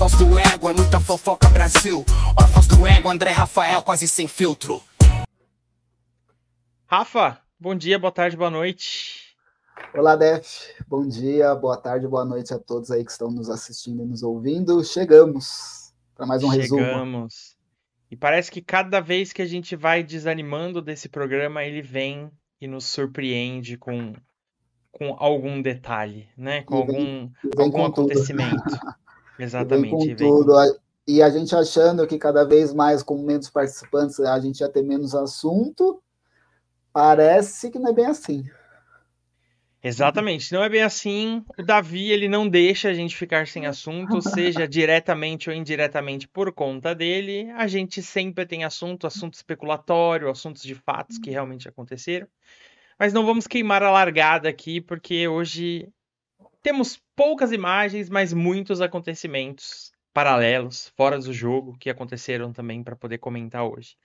Órfãos do ego, é muita fofoca Brasil Órfãos do ego, André Rafael quase sem filtro Rafa, bom dia, boa tarde, boa noite Olá, Def. Bom dia, boa tarde, boa noite a todos aí que estão nos assistindo e nos ouvindo. Chegamos para mais um Chegamos. resumo. Chegamos. E parece que cada vez que a gente vai desanimando desse programa, ele vem e nos surpreende com, com algum detalhe, né? Com algum, vem, vem algum com acontecimento. Exatamente. Com tudo. E a gente achando que cada vez mais, com menos participantes, a gente ia ter menos assunto, parece que não é bem assim. Exatamente, não é bem assim. O Davi ele não deixa a gente ficar sem assunto, seja diretamente ou indiretamente por conta dele. A gente sempre tem assunto, assunto especulatório, assuntos de fatos que realmente aconteceram. Mas não vamos queimar a largada aqui, porque hoje temos poucas imagens, mas muitos acontecimentos paralelos, fora do jogo, que aconteceram também para poder comentar hoje.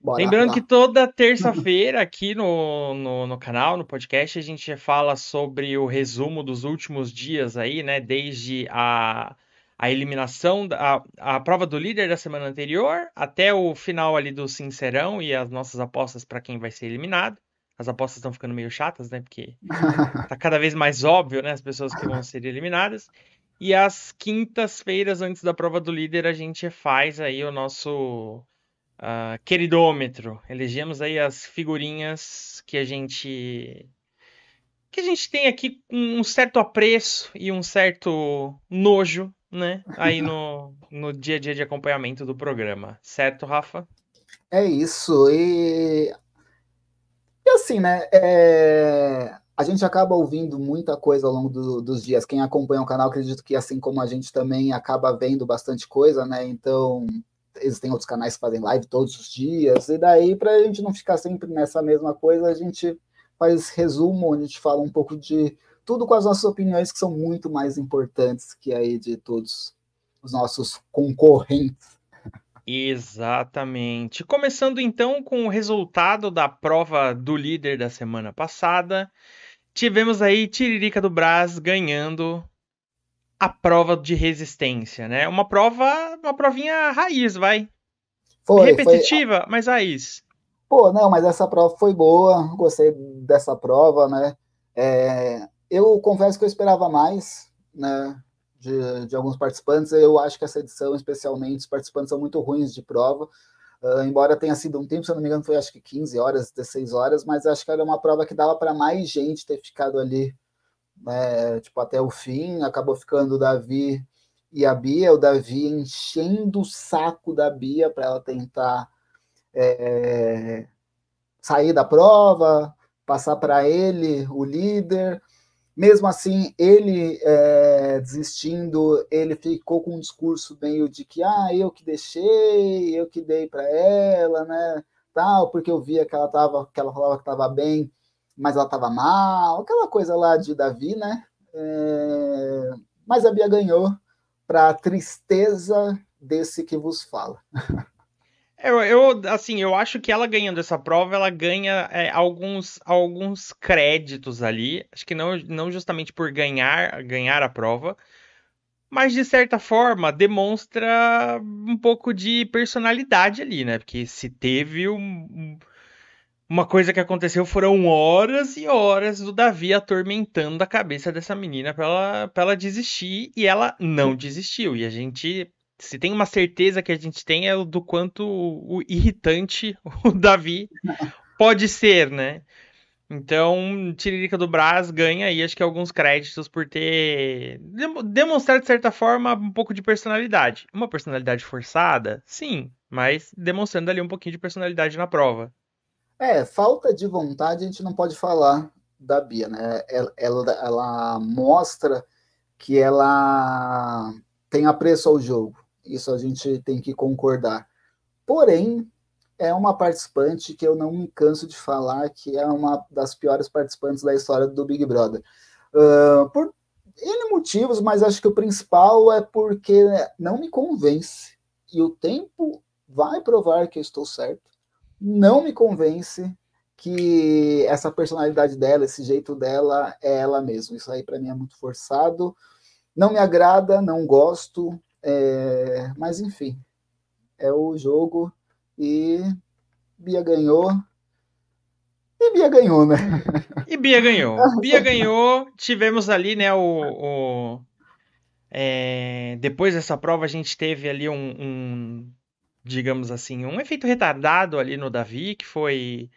Bora, Lembrando que toda terça-feira aqui no, no, no, canal, no podcast, a gente fala sobre o resumo dos últimos dias aí, né? Desde a, a eliminação, da, a, a prova do líder da semana anterior, até o final ali do Sincerão e as nossas apostas para quem vai ser eliminado as apostas estão ficando meio chatas, né? Porque tá cada vez mais óbvio, né? As pessoas que vão ser eliminadas. E às quintas-feiras, antes da prova do líder, a gente faz aí o nosso uh, queridômetro. Elegemos aí as figurinhas que a gente que a gente tem aqui um certo apreço e um certo nojo, né? Aí no, no dia a dia de acompanhamento do programa. Certo, Rafa? É isso. E assim, né? É... A gente acaba ouvindo muita coisa ao longo do, dos dias. Quem acompanha o canal, acredito que assim como a gente também acaba vendo bastante coisa, né? Então, existem outros canais que fazem live todos os dias. E daí, para a gente não ficar sempre nessa mesma coisa, a gente faz resumo onde a gente fala um pouco de tudo com as nossas opiniões, que são muito mais importantes que aí de todos os nossos concorrentes Exatamente. Começando então com o resultado da prova do líder da semana passada. Tivemos aí Tiririca do Brás ganhando a prova de resistência, né? Uma prova, uma provinha raiz, vai. Foi, Repetitiva, foi... mas raiz. Pô, não, mas essa prova foi boa, gostei dessa prova, né? É, eu confesso que eu esperava mais, né? de, de alguns participantes. Eu acho que essa edição, especialmente, os participantes são muito ruins de prova. Uh, embora tenha sido um tempo, se eu não me engano, foi acho que 15 horas, 16 horas, mas acho que era uma prova que dava para mais gente ter ficado ali, né, tipo, até o fim. Acabou ficando o Davi e a Bia, o Davi enchendo o saco da Bia para ela tentar é, sair da prova, passar para ele o líder. Mesmo assim, ele é, desistindo, ele ficou com um discurso meio de que, ah, eu que deixei, eu que dei para ela, né, tal, porque eu via que ela tava, que ela falava que estava bem, mas ela estava mal, aquela coisa lá de Davi, né? É, mas a Bia ganhou para a tristeza desse que vos fala. É, eu, eu, assim, eu acho que ela ganhando essa prova, ela ganha é, alguns, alguns créditos ali. Acho que não, não justamente por ganhar, ganhar a prova, mas de certa forma demonstra um pouco de personalidade ali, né? Porque se teve um, uma coisa que aconteceu foram horas e horas do Davi atormentando a cabeça dessa menina para ela, pra ela desistir e ela não desistiu. E a gente se tem uma certeza que a gente tem é do quanto o irritante o Davi pode ser, né? Então, Tiririca do Brás ganha aí, acho que alguns créditos por ter demonstrado, de certa forma, um pouco de personalidade. Uma personalidade forçada? Sim, mas demonstrando ali um pouquinho de personalidade na prova. É, falta de vontade a gente não pode falar da Bia, né? Ela, é, ela, ela mostra que ela tem apreço ao jogo. Isso a gente tem que concordar. Porém, é uma participante que eu não me canso de falar que é uma das piores participantes da história do Big Brother. Uh, por N motivos, mas acho que o principal é porque né, não me convence. E o tempo vai provar que eu estou certo. Não me convence que essa personalidade dela, esse jeito dela, é ela mesma. Isso aí para mim é muito forçado. Não me agrada, não gosto. É, mas enfim, é o jogo e Bia ganhou. E Bia ganhou, né? E Bia ganhou. Bia ganhou. Tivemos ali, né, o. o é, depois dessa prova, a gente teve ali um, um, Digamos assim, um efeito retardado ali no Davi, que foi.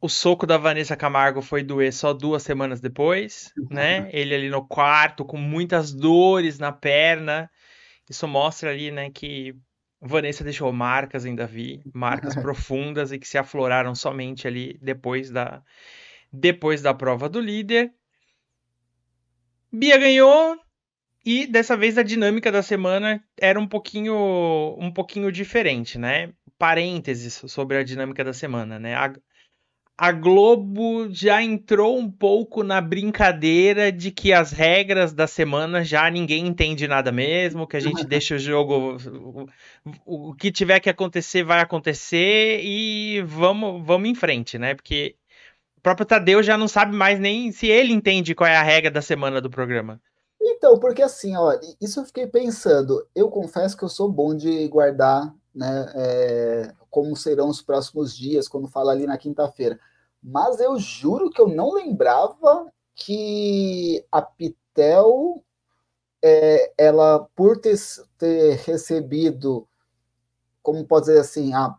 O soco da Vanessa Camargo foi doer só duas semanas depois, né? Uhum. Ele ali no quarto, com muitas dores na perna. Isso mostra ali, né, que Vanessa deixou marcas em Davi, marcas profundas e que se afloraram somente ali depois da depois da prova do líder. Bia ganhou e dessa vez a dinâmica da semana era um pouquinho um pouquinho diferente, né? Parênteses sobre a dinâmica da semana, né? A, a Globo já entrou um pouco na brincadeira de que as regras da semana já ninguém entende nada mesmo, que a gente deixa o jogo. O, o, que tiver que acontecer vai acontecer e vamos, vamos em frente, né? Porque o próprio Tadeu já não sabe mais nem se ele entende qual é a regra da semana do programa. Então, porque assim, ó, isso eu fiquei pensando. Eu confesso que eu sou bom de guardar né, é, como serão os próximos dias, quando fala ali na quinta-feira. Mas eu juro que eu não lembrava que a Pitel, é, ela, por ter, ter, recebido, como pode dizer assim, a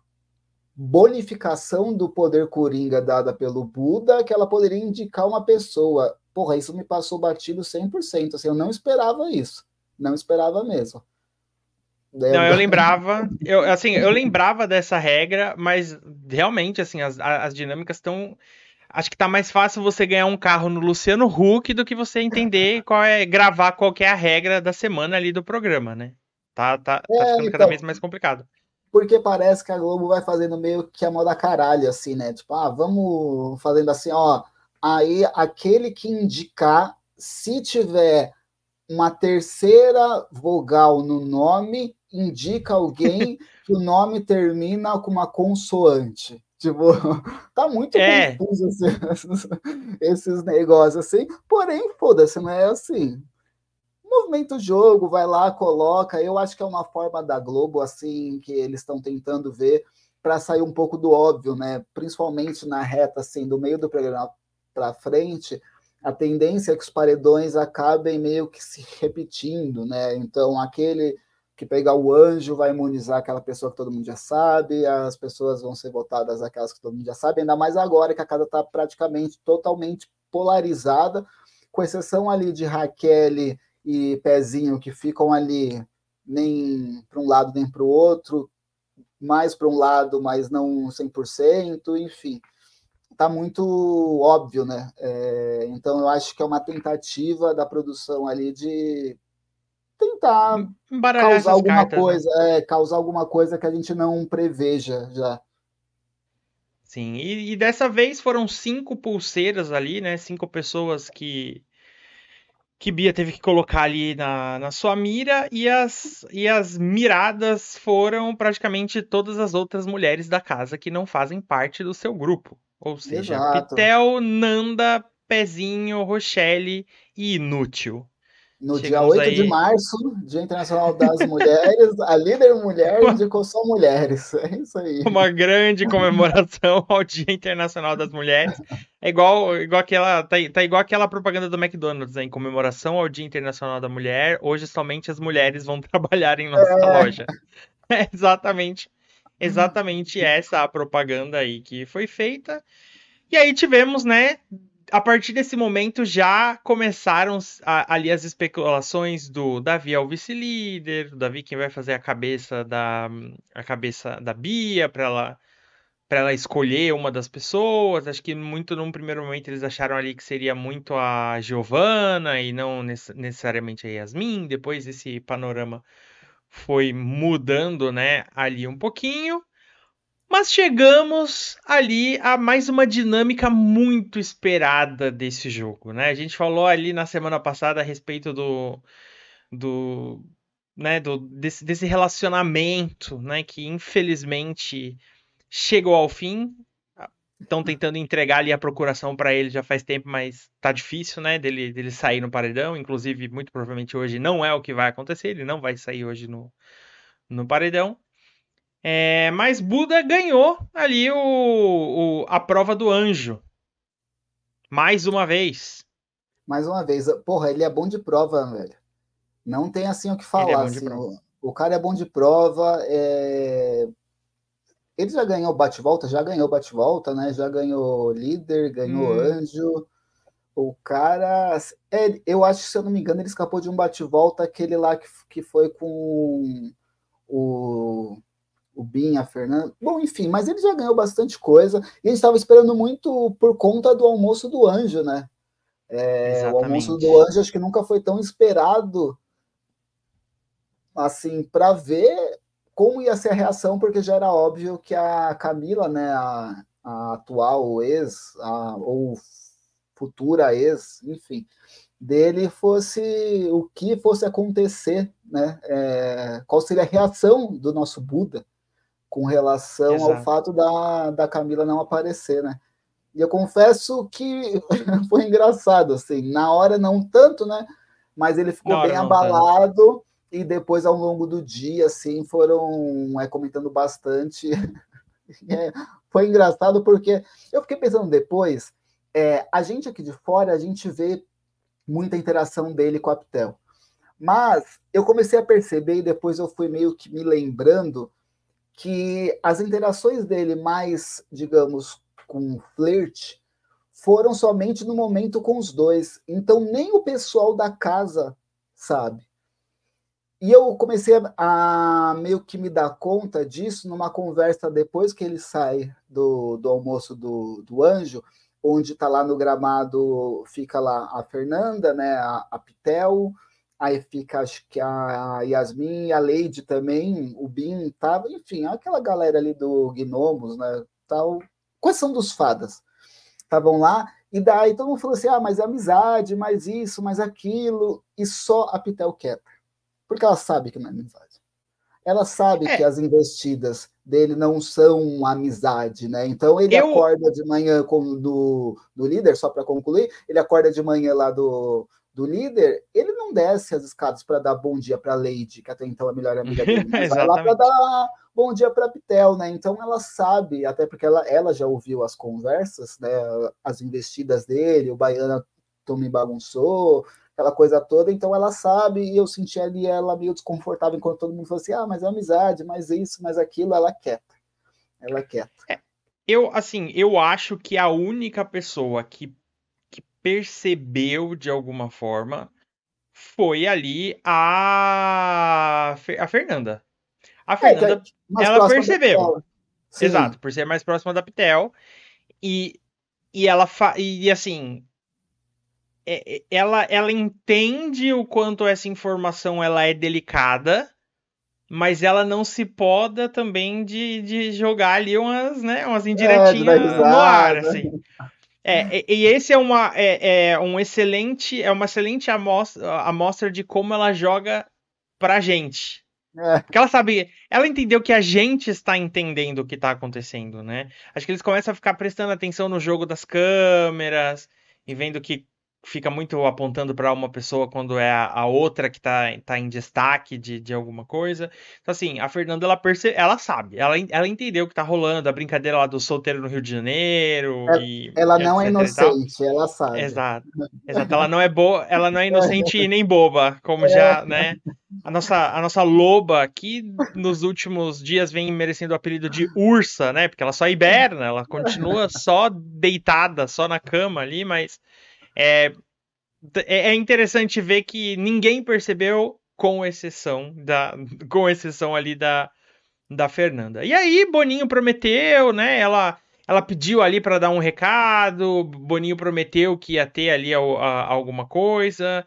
bonificação do poder coringa dada pelo Buda, que ela poderia indicar uma pessoa. Porra, isso me passou batido 100%, assim, eu não esperava isso, não esperava mesmo. Né? Não, eu lembrava, eu, assim, eu lembrava dessa regra, mas realmente, assim, as, as dinâmicas estão. Acho que tá mais fácil você ganhar um carro no Luciano Huck do que você entender qual é gravar qual é a regra da semana ali do programa, né? Tá, tá, tá é, tá ficando cada então. vez mais complicado. Porque parece que a Globo vai fazendo meio que a moda caralho, assim, né? Tipo, ah, vamos fazendo assim, ó. Aí aquele que indicar, se tiver uma terceira vogal no nome, indica alguém que o nome termina com uma consoante. Tipo, tá muito é. confuso esses, esses negócios assim. Porém, foda-se, não né? é assim. Movimento o jogo, vai lá, coloca. Eu acho que é uma forma da Globo, assim, que eles estão tentando ver para sair um pouco do óbvio, né? Principalmente na reta, assim, do meio do programa para frente, a tendência é que os paredões acabem meio que se repetindo, né? Então, aquele que pegar o anjo vai imunizar aquela pessoa que todo mundo já sabe, as pessoas vão ser votadas aquelas que todo mundo já sabe, ainda mais agora que a casa está praticamente totalmente polarizada, com exceção ali de Raquel e Pezinho, que ficam ali nem para um lado nem para o outro, mais para um lado, mas não 100%, enfim. Está muito óbvio, né? É, então, eu acho que é uma tentativa da produção ali de tentar Embaralhar causar alguma cartas, né? coisa, né? é, causar alguma coisa que a gente não preveja já. Sim, e, e, dessa vez foram cinco pulseiras ali, né? Cinco pessoas que que Bia teve que colocar ali na, na sua mira e as, e as miradas foram praticamente todas as outras mulheres da casa que não fazem parte do seu grupo. Ou seja, Exato. Pitel, Nanda, Pezinho, Rochelle e Inútil. No Chegamos dia 8 aí. de março, Dia Internacional das Mulheres, a líder mulher indicou só mulheres. É isso aí. Uma grande comemoração ao Dia Internacional das Mulheres. É igual, igual aquela. Tá, tá igual aquela propaganda do McDonald's, né? Em comemoração ao Dia Internacional da Mulher, hoje somente as mulheres vão trabalhar em nossa é. loja. É exatamente. Exatamente essa a propaganda aí que foi feita. E aí tivemos, né, a partir desse momento já começaram a, ali as especulações do Davi é o vice-líder, do Davi quem vai fazer a cabeça da a cabeça da Bia para ela para ela escolher uma das pessoas. Acho que muito num primeiro momento eles acharam ali que seria muito a Giovana e não necessariamente a Yasmin. Depois esse panorama foi mudando, né, ali um pouquinho. Mas chegamos ali a mais uma dinâmica muito esperada desse jogo, né? A gente falou ali na semana passada a respeito do do né, do, desse, desse relacionamento, né, que infelizmente chegou ao fim. Estão tentando entregar ali a procuração para ele já faz tempo, mas tá difícil, né, dele, dele sair no paredão. Inclusive, muito provavelmente hoje não é o que vai acontecer, ele não vai sair hoje no, no paredão. É, mas Buda ganhou ali o, o, a prova do anjo. Mais uma vez. Mais uma vez. Porra, ele é bom de prova, velho. Não tem assim o que falar. É assim, o, o, cara é bom de prova. É... Ele já ganhou bate-volta, já ganhou bate-volta, né? Já ganhou líder, ganhou hum. anjo. O cara. É, eu acho, se eu não me engano, ele escapou de um bate-volta, aquele lá que, que foi com o o Bin, a Fernanda. Bom, enfim, mas ele já ganhou bastante coisa e ele estava esperando muito por conta do almoço do anjo, né? É, o almoço do anjo acho que nunca foi tão esperado assim para ver como ia ser a reação, porque já era óbvio que a Camila, né, a, a atual ex, a, ou futura ex, enfim, dele fosse o que fosse acontecer, né? É, qual seria a reação do nosso Buda com relação Exato. ao fato da, da Camila não aparecer, né? E eu confesso que foi engraçado, assim, na hora não tanto, né? Mas ele ficou bem abalado tanto. e depois, ao longo do dia, assim, foram é, comentando bastante. é, foi engraçado porque eu fiquei pensando depois, é, a gente aqui de fora, a gente vê muita interação dele com a Ptel. Mas eu comecei a perceber e depois eu fui meio que me lembrando que as interações dele mais, digamos, com flerte, foram somente no momento com os dois. Então nem o pessoal da casa sabe. E eu comecei a, a, meio que me dar conta disso numa conversa depois que ele sai do, do almoço do, do anjo, onde está lá no gramado, fica lá a Fernanda, né, a, a Pitel, aí fica acho que a Yasmin, a Leide também, o Bin, tava tá, enfim, aquela galera ali do Gnomos, né? Tal. quais são dos fadas. Estavam lá, e daí todo mundo falou assim: ah, mas é amizade, mais isso, mais aquilo, e só a Pitel quebra. Porque ela sabe que não é amizade. Ela sabe é. que as investidas dele não são amizade, né? Então ele Eu... acorda de manhã com, do, do líder, só para concluir, ele acorda de manhã lá do, do líder, ele não desce as escadas para dar bom dia para Lady, que até então é a melhor amiga dele, mas vai lá para dar bom dia para Pitel, né? Então ela sabe, até porque ela, ela já ouviu as conversas, né? As investidas dele, o Baiana me bagunçou, aquela coisa toda, então ela sabe, e eu senti ali ela meio desconfortável enquanto todo mundo falou assim: ah, mas é amizade, mas isso, mas aquilo, ela quieta. Ela quieta. É, eu, assim, eu acho que a única pessoa que percebeu de alguma forma foi ali a, a Fernanda. A é, Fernanda, é, ela percebeu. Exato, por ser mais próxima da Pitel. E, e ela fa... e assim, é, é, ela, ela entende o quanto essa informação ela é delicada, mas ela não se poda também de, de jogar ali umas, né, umas é, indiretinhas no ar, assim. É, e esse é, uma, é, é, um excelente, é uma excelente amostra, amostra de como ela joga pra gente. É. Porque ela sabe, ela entendeu que a gente está entendendo o que está acontecendo, né? Acho que eles começam a ficar prestando atenção no jogo das câmeras e vendo que fica muito apontando para uma pessoa quando é a, a outra que está tá em destaque de, de alguma coisa. Então, assim, a Fernanda, ela, perce... ela sabe, ela, ela entendeu o que está rolando, a brincadeira lá do solteiro no Rio de Janeiro. É, ela, e, ela não é inocente, ela sabe. Exato, exato. Ela não é boa, ela não é inocente e é. nem boba, como já, é. né? A nossa, a nossa loba que nos últimos dias vem merecendo o apelido de ursa, né? Porque ela só hiberna, ela continua só deitada, só na cama ali, mas é, é, é interessante ver que ninguém percebeu, com exceção da, com exceção ali da, da Fernanda. E aí Boninho prometeu, né? Ela ela pediu ali para dar um recado, Boninho prometeu que ia ter ali a, a, alguma coisa,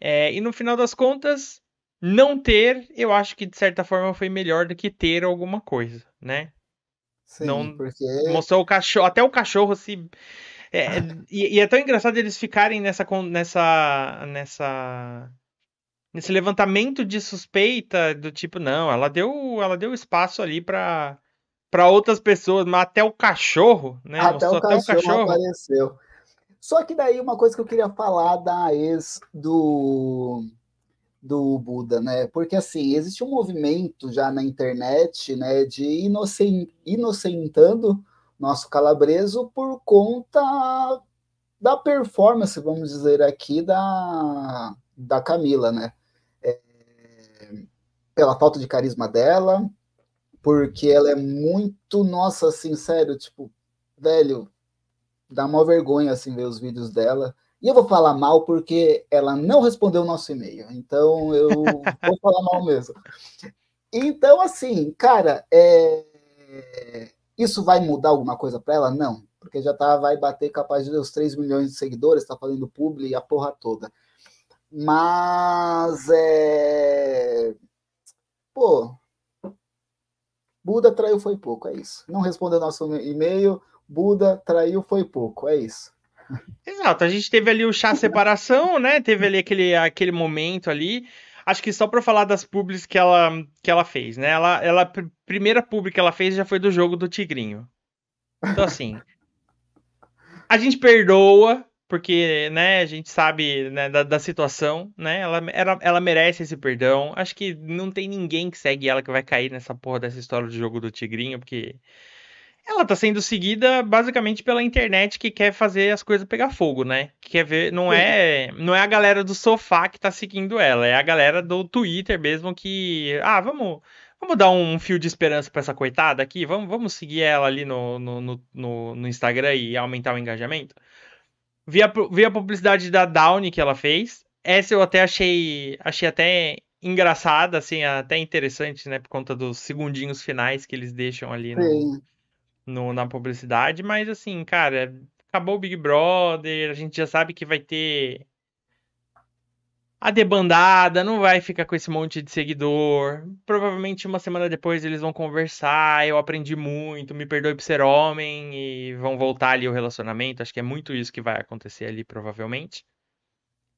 é, e no final das contas, não ter, eu acho que de certa forma foi melhor do que ter alguma coisa, né? Sim, não, porque... Mostrou o cachorro, até o cachorro se, é, e, e, é tão engraçado eles ficarem nessa, nessa, nessa, nesse levantamento de suspeita do tipo, não, ela deu, ela deu espaço ali para para outras pessoas, mas até o cachorro, né? Até, o, até cachorro o cachorro apareceu. Só que daí uma coisa que eu queria falar da ex do do Buda, né? Porque assim, existe um movimento já na internet, né, de inocen... inocentando nosso calabreso por conta da performance, vamos dizer aqui, da, da Camila, né? É, pela falta de carisma dela, porque ela é muito, nossa, assim, sério, tipo, velho, dá uma vergonha, assim, ver os vídeos dela. E eu vou falar mal porque ela não respondeu o nosso e-mail, então eu vou falar mal mesmo. Então, assim, cara, é, isso vai mudar alguma coisa para ela? Não, porque já tá, vai bater capaz de os 3 milhões de seguidores, está fazendo publi e a porra toda. Mas é. Pô. Buda traiu foi pouco, é isso. Não respondeu nosso e-mail. Buda traiu foi pouco, é isso. Exato, a gente teve ali o chá separação, né? Teve ali aquele, aquele momento ali acho que só para falar das pubs que ela, que ela fez, né? Ela, ela, a primeira pub que ela fez já foi do jogo do Tigrinho. Então, assim, a gente perdoa, porque, né, a gente sabe né, da, da, situação, né? Ela, ela, ela merece esse perdão. Acho que não tem ninguém que segue ela que vai cair nessa porra dessa história do jogo do Tigrinho, porque ela tá sendo seguida basicamente pela internet que quer fazer as coisas pegar fogo, né? Que quer ver, não é, não é a galera do sofá que tá seguindo ela, é a galera do Twitter mesmo que, ah, vamos, vamos dar um fio de esperança para essa coitada aqui, vamos, vamos seguir ela ali no, no, no, no Instagram e aumentar o engajamento. Vi a, vi a publicidade da Downy que ela fez. Essa eu até achei, achei até engraçada, assim, até interessante, né? Por conta dos segundinhos finais que eles deixam ali no, né? no, na publicidade, mas assim, cara, acabou o Big Brother, a gente já sabe que vai ter a debandada, não vai ficar com esse monte de seguidor. Provavelmente uma semana depois eles vão conversar, eu aprendi muito, me perdoe por ser homem e vão voltar ali o relacionamento. Acho que é muito isso que vai acontecer ali, provavelmente.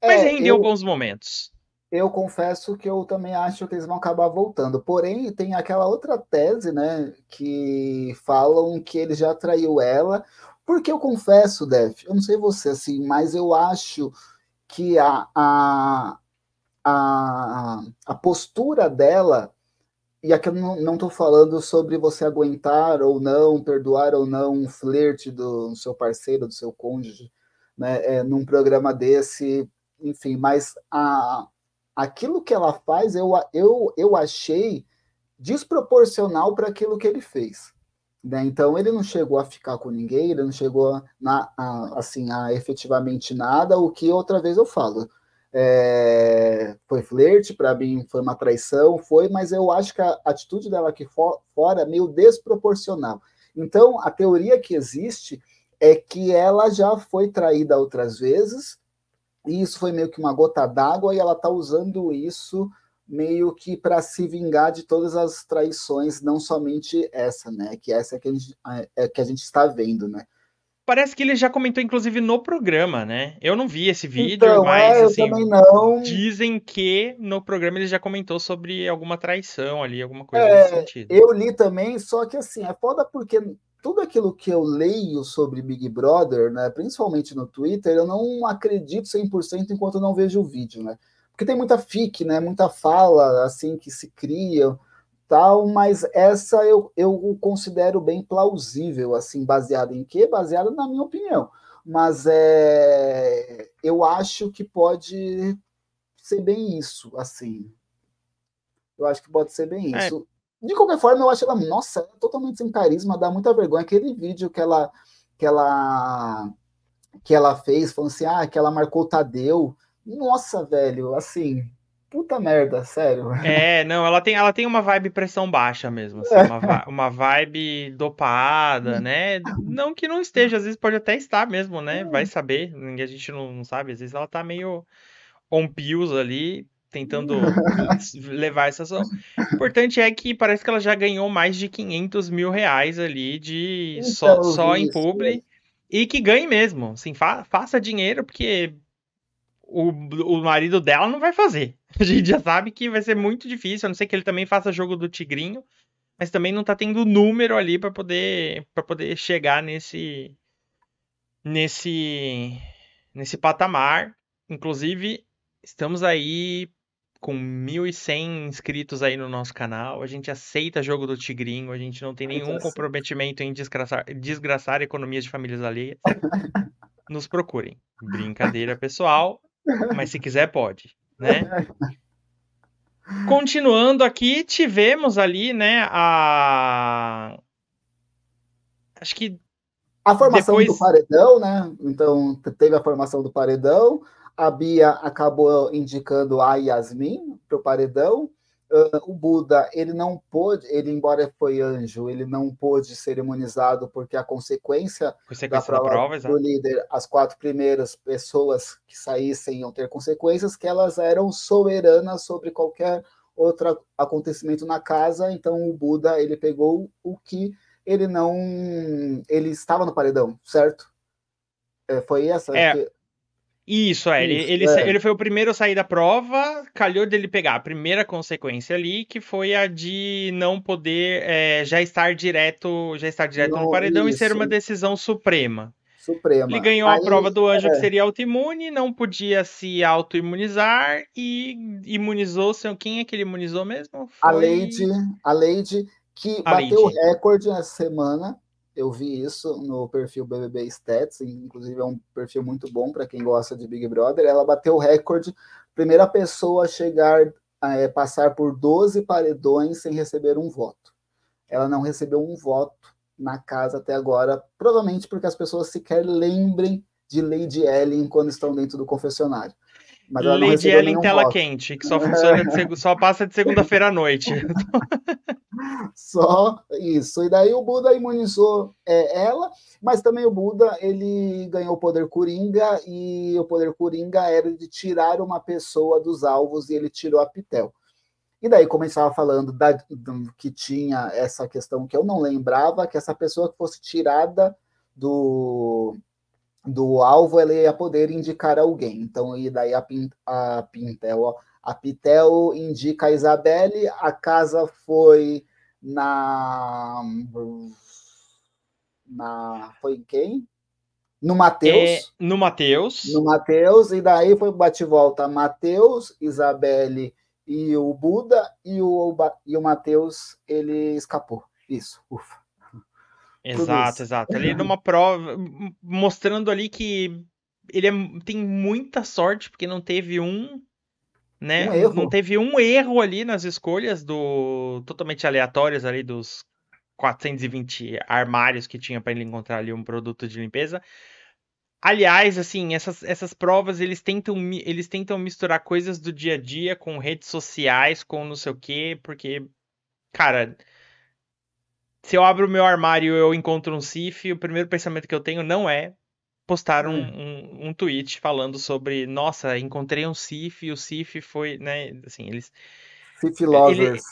Mas é, rendeu eu... bons momentos eu confesso que eu também acho que eles vão acabar voltando. Porém, tem aquela outra tese, né? Que falam que ele já traiu ela. Porque eu confesso, Def, eu não sei você assim, mas eu acho que a, a, a, a postura dela, e aqui eu não estou falando sobre você aguentar ou não, perdoar ou não um flerte do seu parceiro, do seu cônjuge, né? É, num programa desse, enfim, mas a, aquilo que ela faz, eu, eu, eu achei desproporcional para aquilo que ele fez. Né? Então, ele não chegou a ficar com ninguém, ele não chegou a, na, a, assim, a efetivamente nada, o que outra vez eu falo. É, foi flerte, para mim foi uma traição, foi, mas eu acho que a atitude dela aqui for, fora é meio desproporcional. Então, a teoria que existe é que ela já foi traída outras vezes, e isso foi meio que uma gota d'água e ela está usando isso meio que para se vingar de todas as traições, não somente essa, né? Que essa é que a gente, é, é que a gente está vendo, né? Parece que ele já comentou, inclusive, no programa, né? Eu não vi esse vídeo, então, mas é, assim, dizem que no programa ele já comentou sobre alguma traição ali, alguma coisa é, nesse sentido. Eu li também, só que assim, é foda porque tudo aquilo que eu leio sobre Big Brother, né, principalmente no Twitter, eu não acredito 100% enquanto eu não vejo o vídeo, né? Porque tem muita fic, né, muita fala assim que se cria, tal, mas essa eu, eu considero bem plausível, assim, baseada em quê? Baseada na minha opinião. Mas é, eu acho que pode ser bem isso, assim. Eu acho que pode ser bem é, isso de qualquer forma, eu acho ela, nossa, é totalmente sem carisma, dá muita vergonha. Aquele vídeo que ela, que ela, que ela fez, falando assim, ah, que ela marcou o Tadeu. Nossa, velho, assim, puta merda, sério. É, não, ela tem, ela tem uma vibe pressão baixa mesmo, assim, é. uma, uma, vibe dopada, hum. né? Não que não esteja, às vezes pode até estar mesmo, né? Vai hum. saber, a gente não, não sabe, às vezes ela tá meio on pills ali, tentando levar essa ação. O importante é que parece que ela já ganhou mais de 500 mil reais ali de então, só, só em publi. É. E que ganhe mesmo. Assim, fa faça dinheiro, porque o, o marido dela não vai fazer. A gente já sabe que vai ser muito difícil, a não ser que ele também faça jogo do Tigrinho. Mas também não tá tendo número ali para poder para poder chegar nesse nesse nesse patamar. Inclusive, estamos aí com 1.100 inscritos aí no nosso canal. A gente aceita jogo do Tigrinho, a gente não tem nenhum comprometimento em desgraçar, desgraçar economias de famílias alheias. Nos procurem. Brincadeira pessoal, mas se quiser, pode, né? Continuando aqui, tivemos ali, né, a. Acho que. A formação depois... do paredão, né? Então, teve a formação do paredão. A Bia acabou indicando a Yasmin para o paredão. Uh, o Buda, ele não pôde, ele embora foi anjo, ele não pôde ser imunizado porque a consequência, consequência da prova, da prova do líder, as quatro primeiras pessoas que saíssem iam ter consequências que elas eram soberanas sobre qualquer outro acontecimento na casa, então o Buda, ele pegou o que ele não, ele estava no paredão, certo? É, foi essa? É, que... Isso, é. Isso, ele, é. ele foi o primeiro a sair da prova, calhou dele pegar a primeira consequência ali, que foi a de não poder é, já estar direto, já estar direto não, no paredão isso. e ser uma decisão suprema. Suprema. Ele ganhou Aí, a prova do anjo, é. que seria autoimune, não podia se autoimunizar e imunizou. -se. Quem é que ele imunizou mesmo? Foi... A Lady, a Lady que a bateu o recorde na semana eu vi isso no perfil BBB Stats, inclusive é um perfil muito bom para quem gosta de Big Brother. Ela bateu o recorde, primeira pessoa a chegar, é, passar por 12 paredões sem receber um voto. Ela não recebeu um voto na casa até agora, provavelmente porque as pessoas sequer lembrem de Lady Ellen quando estão dentro do confessionário. Mas ela Lady Ellen em tela voto. quente, que só funciona de, só passa de segunda-feira à noite. só isso. E daí o Buda imunizou é, ela, mas também o Buda ele ganhou o poder Coringa e o poder Coringa era de tirar uma pessoa dos alvos e ele tirou a Pitel. E daí começava falando da, que tinha essa questão que eu não lembrava, que essa pessoa que fosse tirada do do alvo, ela ia poder indicar alguém. Então, e daí a, Pint, a Pintel, ó, a Pitel indica a Isabelle, a casa foi na. na foi em quem? No Matheus. É, no Matheus. No Matheus, e daí foi bate-volta Matheus, Isabelle e o Buda, e o, e o Matheus, ele escapou. Isso, ufa. Exato, exato. Ele numa prova, mostrando ali que ele é, tem muita sorte, porque não teve um. Né? Um não teve um erro ali nas escolhas do totalmente aleatórias ali dos 420 armários que tinha para ele encontrar ali um produto de limpeza. Aliás, assim, essas, essas provas eles tentam, eles tentam misturar coisas do dia a dia com redes sociais, com não sei o quê, porque, cara, se eu abro o meu armário e eu encontro um Sif, o primeiro pensamento que eu tenho não é postar um, hum. um, um tweet falando sobre, nossa, encontrei um Sif e o Sif foi, né, assim, eles... Sif é, lovers.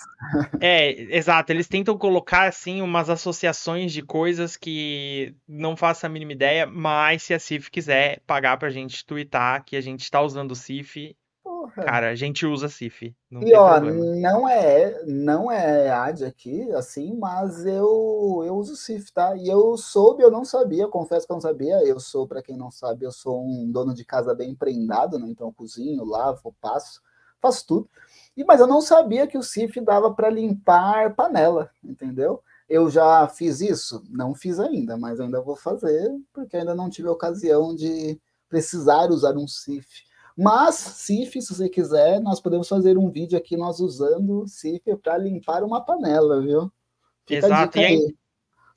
Ele, é, exato, eles tentam colocar, assim, umas associações de coisas que não faço a mínima ideia, mas se a Sif quiser pagar pra gente twittar que a gente tá usando o Sif, Porra. Cara, a gente usa CIF. e ó, problema. não é, não é ad aqui, assim, mas eu, eu uso CIF, tá? E eu soube, eu não sabia, confesso que eu não sabia. Eu sou, para quem não sabe, eu sou um dono de casa bem empreendado, né? Então cozinho, lavo, passo, faço tudo. E, mas eu não sabia que o CIF dava para limpar panela, entendeu? Eu já fiz isso? Não fiz ainda, mas ainda vou fazer, porque ainda não tive a ocasião de precisar usar um CIF. Mas, Cif, se você quiser, nós podemos fazer um vídeo aqui nós usando Cif para limpar uma panela, viu? Fica Exato. E ainda,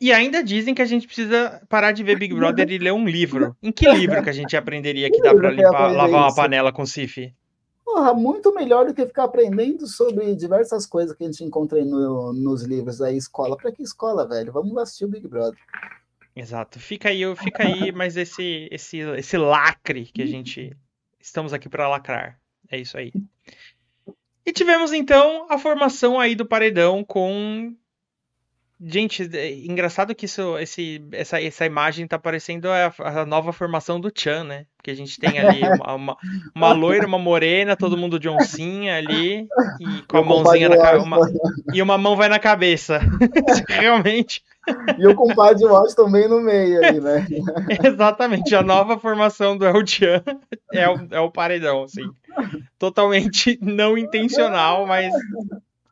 e, ainda dizem que a gente precisa parar de ver Big Brother e ler um livro. Em que livro que a gente aprenderia que, que dá para lavar isso? uma panela com Cif? Porra, muito melhor do que ficar aprendendo sobre diversas coisas que a gente encontra no, nos livros da escola. Para que escola, velho? Vamos assistir o Big Brother. Exato. Fica aí, fica aí, mas esse, esse, esse lacre que a gente Estamos aqui para lacrar. É isso aí. E tivemos então a formação aí do paredão com Gente, é engraçado que isso, esse, essa, essa imagem tá parecendo a, a nova formação do Chan, né? Que a gente tem ali uma, uma, uma loira, uma morena, todo mundo de oncinha ali, e com eu a mãozinha na cabeça. Uma, e uma mão vai na cabeça. Realmente. E o compadre Watch também no meio ali, né? Exatamente, a nova formação do El Chan é o, é o paredão, assim. Totalmente não intencional, mas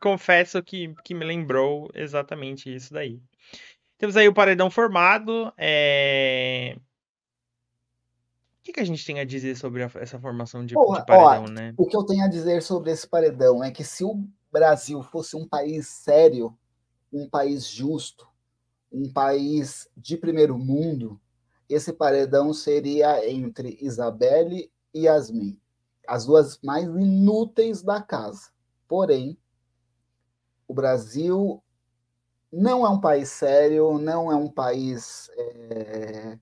confesso que, que me lembrou exatamente isso daí. Temos aí o paredão formado. É... O que, que a gente tem a dizer sobre a, essa formação de, Porra, de paredão, ó, né? O que eu tenho a dizer sobre esse paredão é que se o Brasil fosse um país sério, um país justo, um país de primeiro mundo, esse paredão seria entre Isabelle e Yasmin, as duas mais inúteis da casa. Porém, o Brasil não é um país sério, não é um país é,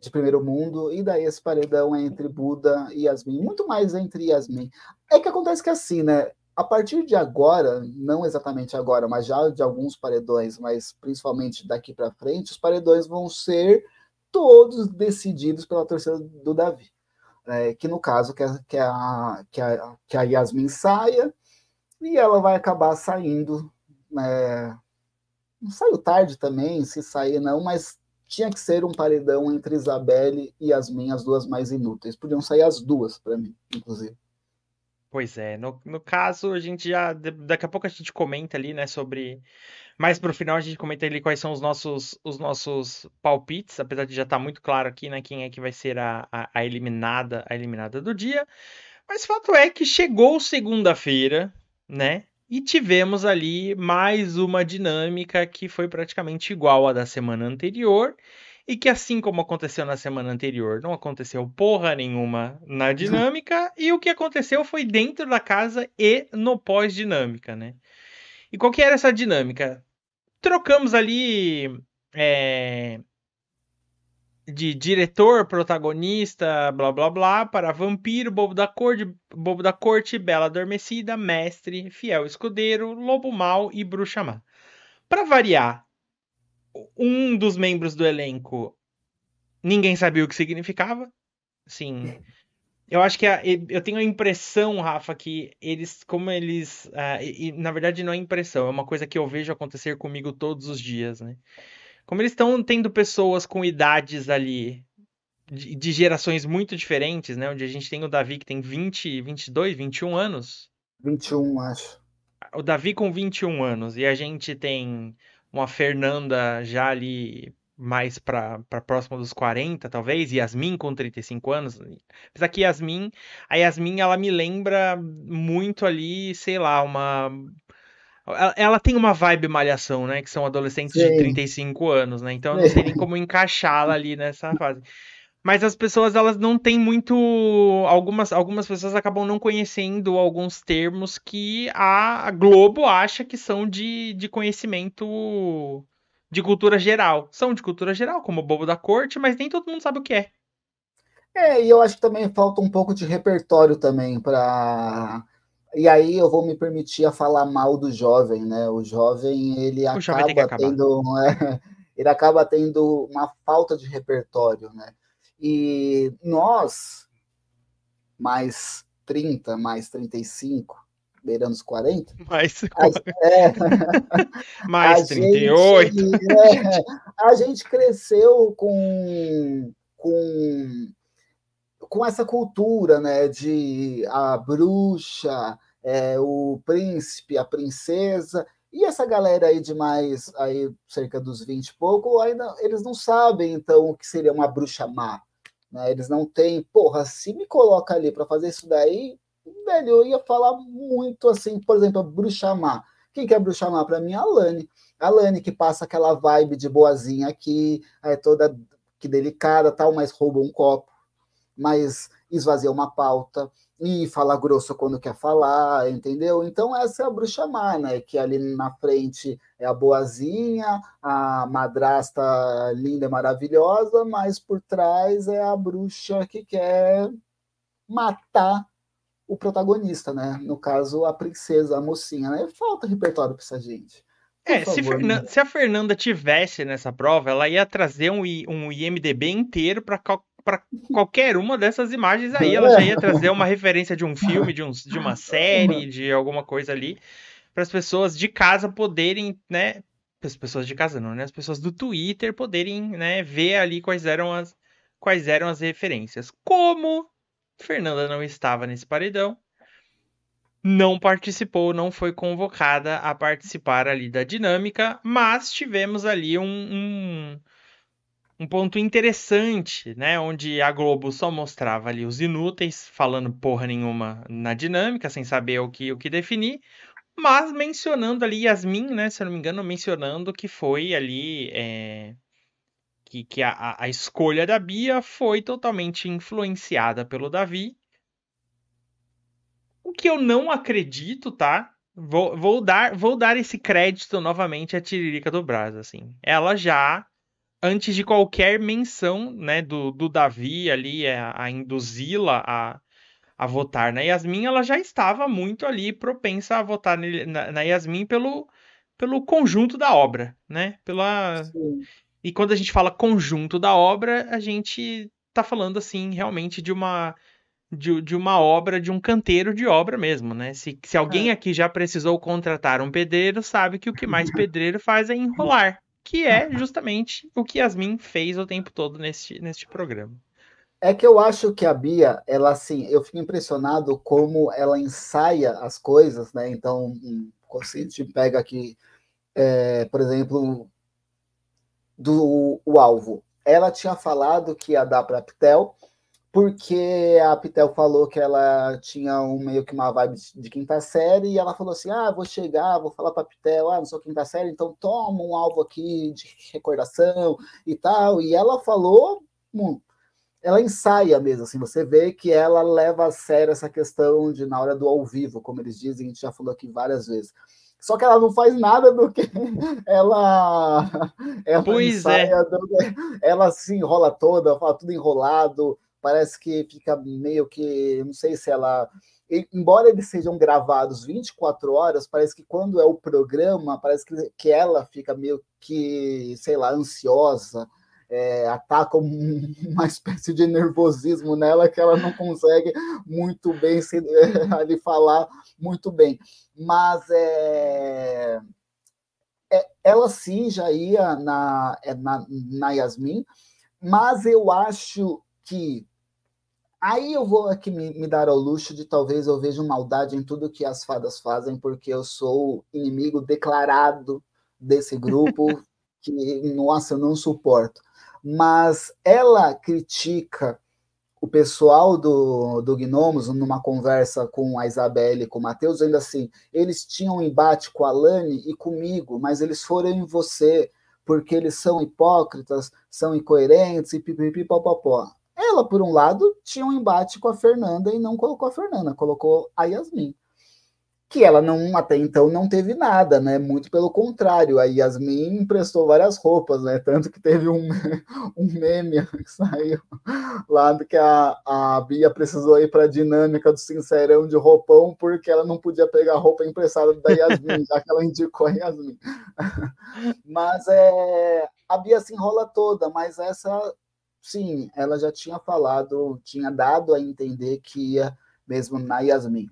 de primeiro mundo, e daí esse paredão é entre Buda e Yasmin, muito mais entre Yasmin. É que acontece que é assim, né? A partir de agora, não exatamente agora, mas já de alguns paredões, mas principalmente daqui para frente, os paredões vão ser todos decididos pela torcida do Davi. É, que no caso quer, que, a, que, a, que a Yasmin saia, e ela vai acabar saindo. Né? Não saiu tarde também, se sair não, mas tinha que ser um paredão entre Isabelle e Asmin as duas mais inúteis. Podiam sair as duas para mim, inclusive. Pois é, no, no caso, a gente já. Daqui a pouco a gente comenta ali, né, sobre. Mais pro final a gente comenta ali quais são os nossos, os nossos palpites, apesar de já estar tá muito claro aqui, né, quem é que vai ser a, a, a eliminada, a eliminada do dia. Mas fato é que chegou segunda-feira, né? E tivemos ali mais uma dinâmica que foi praticamente igual à da semana anterior. E que assim como aconteceu na semana anterior, não aconteceu porra nenhuma na uhum. dinâmica. e o que aconteceu foi dentro da casa e no pós-dinâmica, né? E qual que era essa dinâmica? Trocamos ali é, de diretor, protagonista, blá blá blá, para vampiro, bobo da, corte, bobo da corte, bela adormecida, mestre, fiel escudeiro, lobo mau e bruxa má. Para variar, um dos membros do elenco ninguém sabia o que significava. Sim, eu acho que a, eu tenho a impressão, Rafa, que eles, como eles, uh, e, na verdade não é impressão, é uma coisa que eu vejo acontecer comigo todos os dias, né? Como eles estão tendo pessoas com idades ali de, de, gerações muito diferentes, né? Onde a gente tem o Davi que tem 20, 22, 21 anos. 21, acho. O Davi com 21 anos. E a gente tem uma Fernanda já ali mais para próxima dos 40, talvez, Yasmin com 35 anos. Apesar que Yasmin, a Yasmin, ela me lembra muito ali, sei lá, uma ela, ela tem uma vibe malhação, né? Que são adolescentes Sim. de 35 anos, né? Então eu não sei nem como encaixá-la ali nessa fase. Mas as pessoas, elas não têm muito. Algumas, algumas pessoas acabam não conhecendo alguns termos que a Globo acha que são de, de conhecimento de cultura geral. São de cultura geral, como o bobo da corte, mas nem todo mundo sabe o que é. É, e eu acho que também falta um pouco de repertório também para e aí eu vou me permitir a falar mal do jovem, né? O jovem ele o acaba tendo é, ele acaba tendo uma falta de repertório, né? E nós mais 30, mais 35, beirando os 40. É, mais, a, é, mais a 38. Gente, é, a gente cresceu com, com com essa cultura né, de a bruxa, é, o príncipe, a princesa, e essa galera aí de mais, aí, cerca dos 20 e pouco, ainda, eles não sabem, então, o que seria uma bruxa má. Né? Eles não têm, porra, se me coloca ali para fazer isso daí, velho, eu ia falar muito assim, por exemplo, a bruxa má. Quem quer é bruxa má para mim? A Lani. A Lani que passa aquela vibe de boazinha aqui, é toda que delicada, tal, mas rouba um copo mas esvaziar uma pauta e falar grosso quando quer falar, entendeu? Então essa é a bruxa má, né? Que ali na frente é a boazinha, a madrasta linda e maravilhosa, mas por trás é a bruxa que quer matar o protagonista, né? No caso, a princesa, a mocinha, né? Falta repertório para essa gente. é, favor, se, Fernanda, né? se, a Fernanda tivesse nessa prova, ela ia trazer um, um IMDB inteiro para para qualquer uma dessas imagens aí, ela é. já ia trazer uma referência de um filme, de, um, de uma série, de alguma coisa ali, para as pessoas de casa poderem, né? As pessoas de casa não, né? As pessoas do Twitter poderem, né, ver ali quais eram as, quais eram as referências. Como Fernanda não estava nesse paredão, não participou, não foi convocada a participar ali da dinâmica, mas tivemos ali um, um um ponto interessante, né? Onde a Globo só mostrava ali os inúteis, falando porra nenhuma na dinâmica, sem saber o que, o que definir, mas mencionando ali Yasmin, né? Se eu não me engano, mencionando que foi ali. É, que, que a, a escolha da Bia foi totalmente influenciada pelo Davi. O que eu não acredito, tá? Vou, vou, dar, vou dar esse crédito novamente à Tiririca do Brás, assim. Ela já antes de qualquer menção né, do, do Davi ali a, é, a induzi-la a, a votar na Yasmin, ela já estava muito ali propensa a votar na, na Yasmin pelo, pelo conjunto da obra, né? Pela... E quando a gente fala conjunto da obra, a gente está falando assim realmente de uma de, de, uma obra, de um canteiro de obra mesmo, né? Se, se alguém é. aqui já precisou contratar um pedreiro, sabe que o que mais pedreiro faz é enrolar, que é justamente o que Yasmin fez o tempo todo neste, neste programa. É que eu acho que a Bia, ela assim, eu fico impressionado como ela ensaia as coisas, né? Então, se a gente pega aqui, é, por exemplo, do o alvo. Ela tinha falado que ia dar para a Ptel porque a Pitel falou que ela tinha um, meio que uma vibe de quinta série, e ela falou assim: ah, vou chegar, vou falar pra Pitel, ah, não sou quinta série, então toma um alvo aqui de recordação e tal. E ela falou, hum, ela ensaia mesmo, assim, você vê que ela leva a sério essa questão de na hora do ao vivo, como eles dizem, a gente já falou aqui várias vezes. Só que ela não faz nada do que ela. ela pois é. ela se enrola toda, fala tudo enrolado, parece que fica meio que, não sei se é ela. Embora eles sejam gravados 24 horas, parece que quando é o programa, parece que, que ela fica meio que, sei lá, ansiosa, é, ataca um, uma espécie de nervosismo nela que ela não consegue muito bem se, é, ali falar muito bem. Mas é, é ela sim já ia na, é, na, na Yasmin, mas eu acho que Aí eu vou aqui me, me, dar ao luxo de talvez eu veja maldade em tudo que as fadas fazem, porque eu sou inimigo declarado desse grupo, que, nossa, eu não suporto. Mas ela critica o pessoal do, do Gnomos, numa conversa com a Isabelle e com o Matheus, ainda assim, eles tinham um embate com a Lani e comigo, mas eles foram em você, porque eles são hipócritas, são incoerentes e pipipipopopó ela, por um lado, tinha um embate com a Fernanda e não colocou a Fernanda, colocou a Yasmin. Que ela não até então não teve nada, né? Muito pelo contrário, a Yasmin emprestou várias roupas, né? Tanto que teve um, um meme que saiu lá do que a, a Bia precisou ir para a dinâmica do Sincerão de roupão, porque ela não podia pegar a roupa emprestada da Yasmin, já que ela indicou a Yasmin. mas é, a Bia se enrola toda, mas essa Sim, ela já tinha falado, tinha dado a entender que ia mesmo na Yasmin.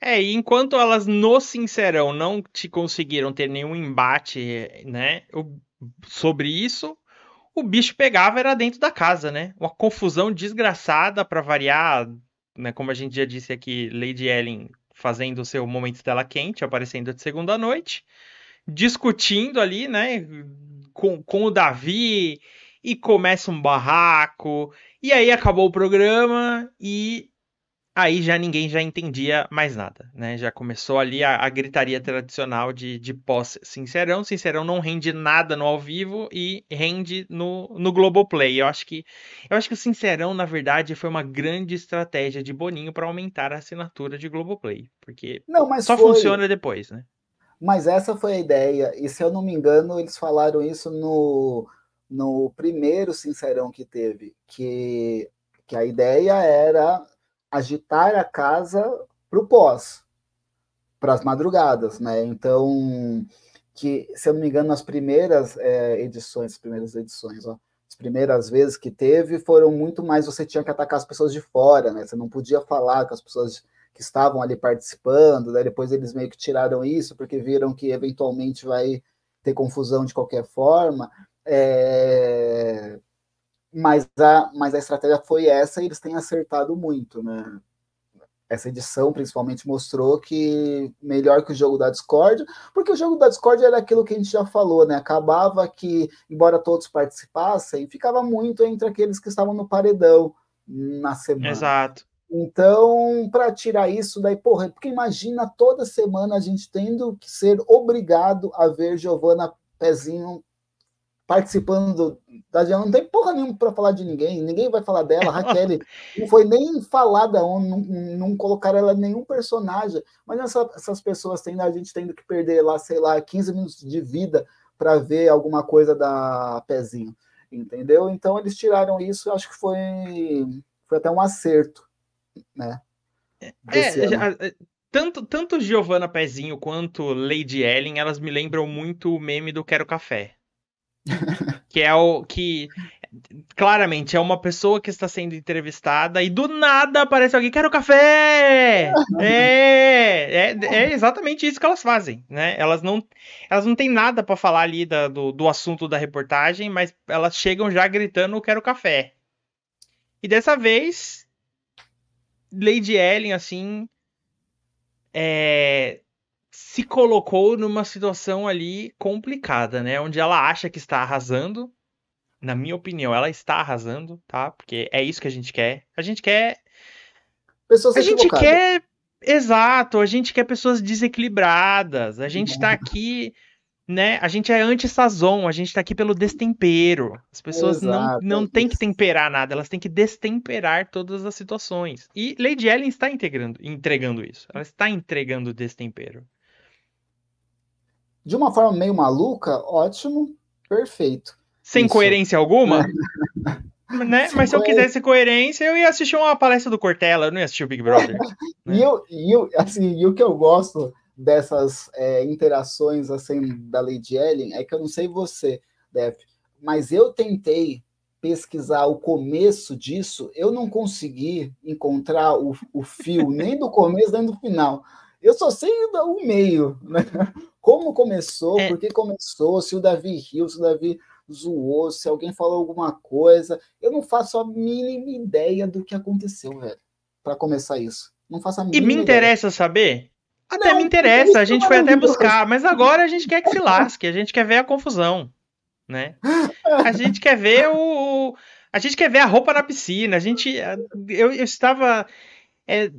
É, e enquanto elas no Sincerão não te conseguiram ter nenhum embate, né, sobre isso, o bicho pegava era dentro da casa, né? Uma confusão desgraçada para variar, né, como a gente já disse aqui, Lady Ellen fazendo o seu momento dela quente, aparecendo de segunda noite, discutindo ali, né, com, com o Davi, e começa um barraco. E aí acabou o programa e aí já ninguém já entendia mais nada, né? Já começou ali a, a gritaria tradicional de, de pós-Sincerão. Sincerão não rende nada no ao vivo e rende no, no Globoplay. Eu acho que eu acho que o Sincerão, na verdade, foi uma grande estratégia de Boninho para aumentar a assinatura de Globoplay. Porque não, mas só foi... funciona depois, né? Mas essa foi a ideia, e se eu não me engano, eles falaram isso no no primeiro Sincerão que teve, que, que a ideia era agitar a casa para o pós, para as madrugadas, né? Então, que, se eu não me engano, as primeiras é, edições, as primeiras edições, ó, as primeiras vezes que teve foram muito mais você tinha que atacar as pessoas de fora, né? Você não podia falar com as pessoas que estavam ali participando, né? depois eles meio que tiraram isso porque viram que eventualmente vai ter confusão de qualquer forma. É, mas, a, mas a estratégia foi essa e eles têm acertado muito, né? Essa edição, principalmente, mostrou que melhor que o jogo da Discord, porque o jogo da Discord era aquilo que a gente já falou, né? Acabava que, embora todos participassem, ficava muito entre aqueles que estavam no paredão na semana. Exato. Então, para tirar isso daí, porra, porque imagina toda semana a gente tendo que ser obrigado a ver Giovanna Pezinho participando da Diana, não tem porra nenhuma para falar de ninguém, ninguém vai falar dela, Raquel não foi nem falada, não, não colocaram ela nenhum personagem, mas essa, essas pessoas tendo, a gente tendo que perder lá, sei lá, 15 minutos de vida para ver alguma coisa da Pezinho, entendeu? Então eles tiraram isso, acho que foi, foi até um acerto, né? É, já, é, tanto, tanto Giovanna Pezinho quanto Lady Ellen, elas me lembram muito o meme do Quero Café, que é o que claramente é uma pessoa que está sendo entrevistada e do nada aparece alguém quero café é, é, é exatamente isso que elas fazem né elas não elas não têm nada para falar ali da, do, do assunto da reportagem mas elas chegam já gritando quero café e dessa vez Lady Ellen assim é, se colocou numa situação ali complicada, né? Onde ela acha que está arrasando. Na minha opinião, ela está arrasando, tá? Porque é isso que a gente quer. A gente quer. Pessoas A gente quer. Exato, a gente quer pessoas desequilibradas. A gente está uhum. aqui né? A gente é anti-sazon, a gente tá aqui pelo destempero. As pessoas Exato, não, não é têm que temperar nada, elas têm que destemperar todas as situações. E Lady Ellen está integrando, entregando isso. Ela está entregando o destempero de uma forma meio maluca, ótimo, perfeito. Sem Isso. coerência alguma? É. né? Mas se eu quisesse coerência, eu ia assistir uma palestra do Cortella, eu não ia assistir o Big Brother. né? e, eu, e, eu, assim, e o que eu gosto dessas é, interações assim da Lady Ellen é que eu não sei você, Def, mas eu tentei pesquisar o começo disso, eu não consegui encontrar o, o fio nem do começo nem do final. Eu só sei o meio, né? como começou, é. por que começou, se o Davi riu, se o Davi zoou, se alguém falou alguma coisa. Eu não faço a mínima ideia do que aconteceu, velho, para começar isso. Não faço a mínima E me interessa ideia. saber? Até não, me então interessa, a gente é foi até buscar, mas agora a gente quer que se lasque, a gente quer ver a confusão, né? A gente quer ver o... A gente quer ver a roupa na piscina, a gente... Eu, eu estava... É,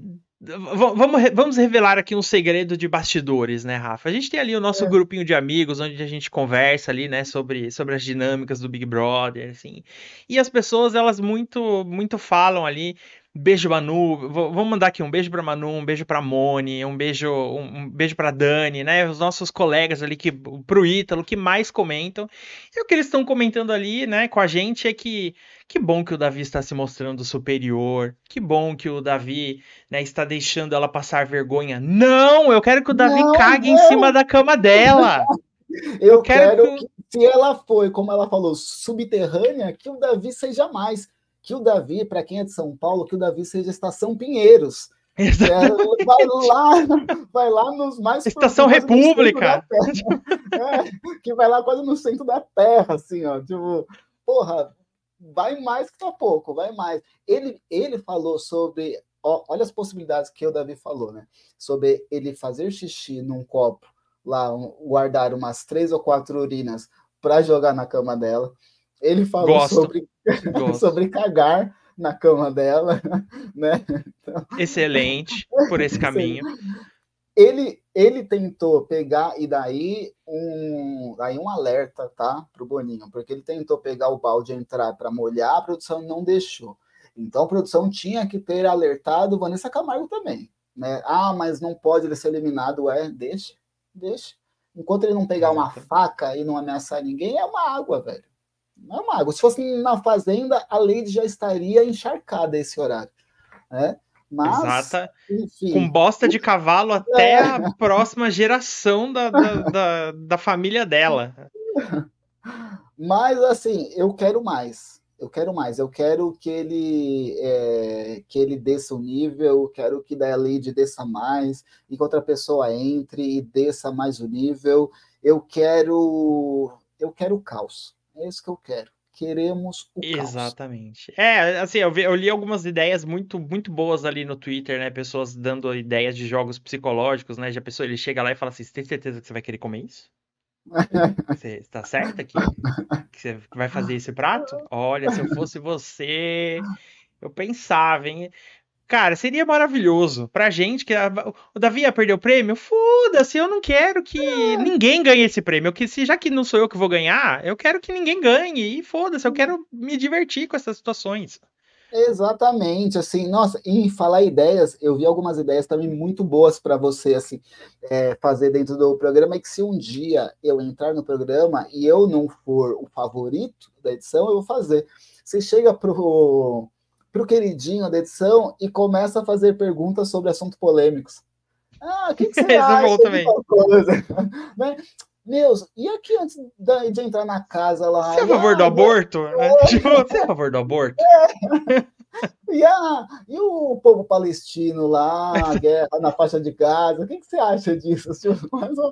Vamos, vamos revelar aqui um segredo de bastidores, né, Rafa? A gente tem ali o nosso é. grupinho de amigos, onde a gente conversa ali, né, sobre, sobre as dinâmicas do Big Brother, assim. E as pessoas, elas muito muito falam ali Beijo, Manu. vamos mandar aqui um beijo para Manu, um beijo para Moni, um beijo, um, um beijo para Dani, né? Os nossos colegas ali que pro Ítalo que mais comentam. E o que eles estão comentando ali, né, com a gente é que que bom que o Davi está se mostrando superior. Que bom que o Davi, né, está deixando ela passar vergonha. Não, eu quero que o Davi não, cague não. em cima da cama dela. Eu, eu quero, quero que... que, se ela foi, como ela falou, subterrânea, que o Davi seja mais que o Davi, para quem é de São Paulo, que o Davi seja Estação Pinheiros. É, vai lá, vai lá nos mais Estação República. É, que vai lá quase no centro da terra, assim, ó. Tipo, porra, vai mais que tá pouco, vai mais. Ele, ele falou sobre. Ó, olha as possibilidades que o Davi falou, né? Sobre ele fazer xixi num copo lá, guardar umas três ou quatro urinas para jogar na cama dela. Ele falou Gosto. sobre sobre cagar na cama dela, né? Então... Excelente por esse caminho. Ele, ele tentou pegar e daí um, daí um alerta, tá, pro Boninho, porque ele tentou pegar o balde entrar para molhar, a produção não deixou. Então a produção tinha que ter alertado Vanessa Camargo também, né? Ah, mas não pode ele ser eliminado, é, deixa, deixa. Enquanto ele não pegar é. uma faca e não ameaçar ninguém, é uma água, velho. Não é uma água. Se fosse na fazenda, a Lady já estaria encharcada esse horário. Né? Mas, Exata. Enfim, com bosta de cavalo até é. a próxima geração da, da, da, da, família dela. Mas assim, eu quero mais. Eu quero mais. Eu quero que ele é, que ele desça o nível. quero que da Lady desça mais e que outra pessoa entre e desça mais o nível. Eu quero eu quero caos. É isso que eu quero. Queremos o Exatamente. Caos. É, assim, eu, vi, eu, li algumas ideias muito muito boas ali no Twitter, né? Pessoas dando ideias de jogos psicológicos, né? Já pessoa, ele chega lá e fala assim: você tem certeza que você vai querer comer isso? Você está certa aqui? Que você vai fazer esse prato? Olha, se eu fosse você, eu pensava, hein? Cara, seria maravilhoso pra gente que a, o Davi ia perder o prêmio. Foda-se, eu não quero que ah. ninguém ganhe esse prêmio. Que se já que não sou eu que vou ganhar, eu quero que ninguém ganhe. E foda-se, eu hum. quero me divertir com essas situações. Exatamente, assim, nossa, Em falar ideias, eu vi algumas ideias também muito boas para você, assim, é, fazer dentro do programa, e que se um dia eu entrar no programa e eu não for o favorito da edição, eu vou fazer. Você chega pro para o queridinho da edição e começa a fazer perguntas sobre assuntos polêmicos. Ah, o que, que você é acha também. coisa? também. Meus, né? e aqui antes de entrar na casa lá? Você é a favor do aborto? Né? É. Tipo, você é a favor do aborto? É. E, a, e o povo palestino lá, a guerra na faixa de Gaza, o que, que você acha disso? Tipo, mais uma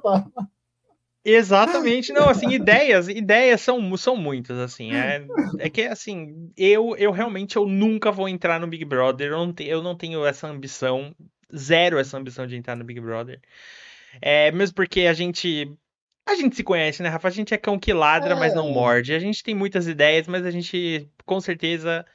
Exatamente, não, assim, ideias, ideias são, são muitas, assim, é, é que, assim, eu, eu realmente, eu nunca vou entrar no Big Brother, eu não, te, eu não tenho essa ambição, zero essa ambição de entrar no Big Brother, é, mesmo porque a gente, a gente se conhece, né, Rafa, a gente é cão que ladra, mas não é. morde, a gente tem muitas ideias, mas a gente, com certeza,